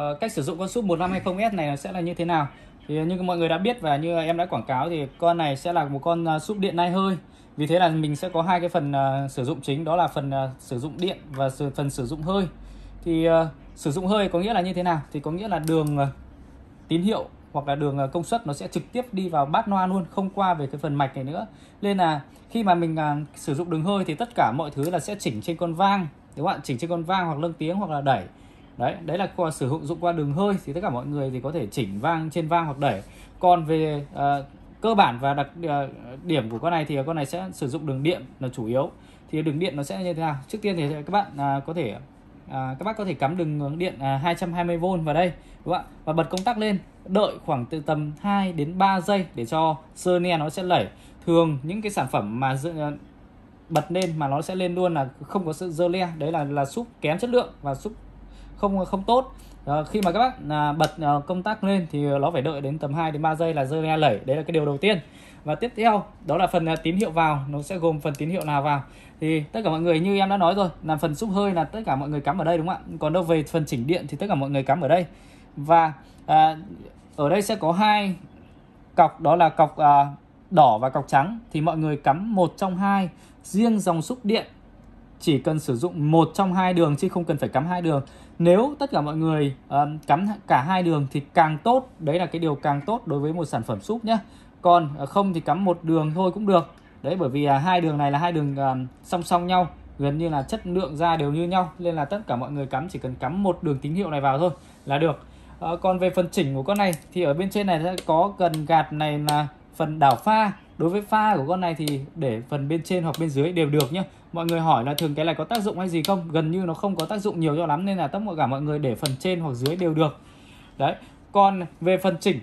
Ờ, cách sử dụng con súp 1520S này sẽ là như thế nào thì như mọi người đã biết và như em đã quảng cáo thì con này sẽ là một con ờ, súp điện nai hơi vì thế là mình sẽ có hai cái phần ờ, sử dụng chính đó là phần sử dụng điện và phần sử dụng hơi thì sử dụng hơi có nghĩa là như thế nào thì có nghĩa là đường tín hiệu hoặc là đường công suất nó sẽ trực tiếp đi vào bát noa luôn không qua về cái phần mạch này nữa nên là khi mà mình sử dụng đường hơi thì tất cả mọi thứ là sẽ chỉnh trên con vang đúng không ạ chỉnh trên con vang hoặc lưng tiếng hoặc là đẩy đấy đấy là sử dụng dụng qua đường hơi thì tất cả mọi người thì có thể chỉnh vang trên vang hoặc đẩy còn về uh, cơ bản và đặc ờ, điểm của con này thì con này sẽ sử dụng đường điện là chủ yếu thì đường điện nó sẽ như thế nào trước tiên thì các bạn uh, có thể uh, các bác có thể cắm đường điện uh, 220V vào đây đúng không ạ và bật công tắc lên đợi khoảng từ tầm 2 đến 3 giây để cho sơ ne nó sẽ lẩy thường những cái sản phẩm mà dự, bật lên mà nó sẽ lên luôn là không có sự dơ le đấy là là súp kém chất lượng và súp không không tốt à, khi mà các bác à, bật à, công tắc lên thì nó phải đợi đến tầm 2 đến 3 giây là rơi ra lẩy đấy là cái điều đầu tiên và tiếp theo đó là phần à, tín hiệu vào nó sẽ gồm phần tín hiệu nào vào thì tất cả mọi người như em đã nói rồi là phần xúc hơi là tất cả mọi người cắm ở đây đúng không ạ còn đâu về phần chỉnh điện thì tất cả mọi người cắm ở đây và à, ở đây sẽ có hai cọc đó là cọc à, đỏ và cọc trắng thì mọi người cắm một trong hai riêng dòng xúc điện chỉ cần sử dụng một trong hai đường chứ không cần phải cắm hai đường nếu tất cả mọi người um, cắm cả hai đường thì càng tốt đấy là cái điều càng tốt đối với một sản phẩm súp nhé còn ờ, không thì cắm một đường thôi cũng được đấy bởi vì à, hai đường này là hai đường um, song song nhau gần như là chất lượng ra đều như nhau nên là tất cả mọi người cắm chỉ cần cắm một đường tín hiệu này vào thôi là được à, còn về phần chỉnh của con này thì ở bên trên này sẽ có cần gạt này là phần đảo pha đối với pha của con này thì để phần bên trên hoặc bên dưới đều được nhé mọi người hỏi là thường cái này có tác dụng hay gì không gần như nó không có tác dụng nhiều cho lắm nên là tất cả mọi người để phần trên hoặc dưới đều được đấy còn về phần chỉnh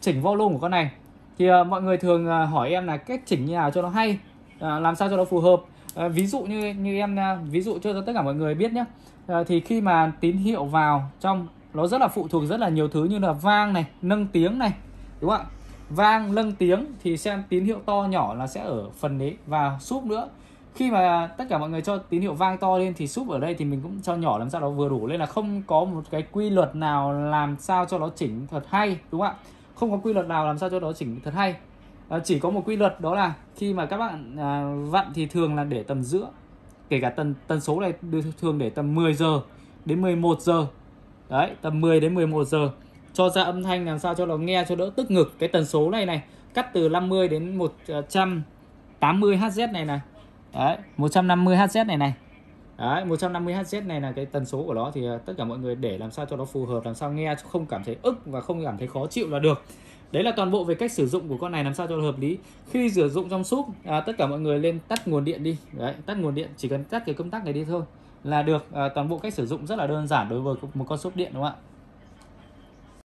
chỉnh volume của con này thì uh, mọi người thường uh, hỏi em là cách chỉnh như nào cho nó hay uh, làm sao cho nó phù hợp uh, ví dụ như như em uh, ví dụ cho tất cả mọi người biết nhé uh, thì khi mà tín hiệu vào trong nó rất là phụ thuộc rất là nhiều thứ như là vang này nâng tiếng này đúng không ạ vang lâng tiếng thì xem tín hiệu to nhỏ là sẽ ở phần đấy và súp nữa khi mà tất cả mọi người cho tín hiệu vang to lên thì súp ở đây thì mình cũng cho nhỏ làm sao đó vừa đủ nên là không có một cái quy luật nào làm sao cho nó chỉnh thật hay đúng không ạ không có quy luật nào làm sao cho nó chỉnh thật hay à, chỉ có một quy luật đó là khi mà các bạn à, vặn thì thường là để tầm giữa kể cả tần tần số này thường để tầm 10 giờ đến 11 giờ đấy tầm 10 đến 11 giờ cho ra âm thanh làm sao cho nó nghe cho đỡ tức ngực cái tần số này này cắt từ 50 đến 180 ờ, Hz này này đấy 150 Hz này này đấy 150 Hz này là cái tần số của nó thì ờ, tất cả mọi người để làm sao cho nó phù hợp làm sao nghe không cảm thấy ức và không cảm thấy khó chịu là được đấy là toàn bộ về cách sử dụng của con này làm sao cho hợp lý khi sử dụng trong súp à, tất cả mọi người lên tắt nguồn điện đi đấy tắt nguồn điện chỉ cần tắt cái công tắc này đi thôi là được à, toàn bộ cách sử dụng rất là đơn giản đối với một con súp điện đúng không ạ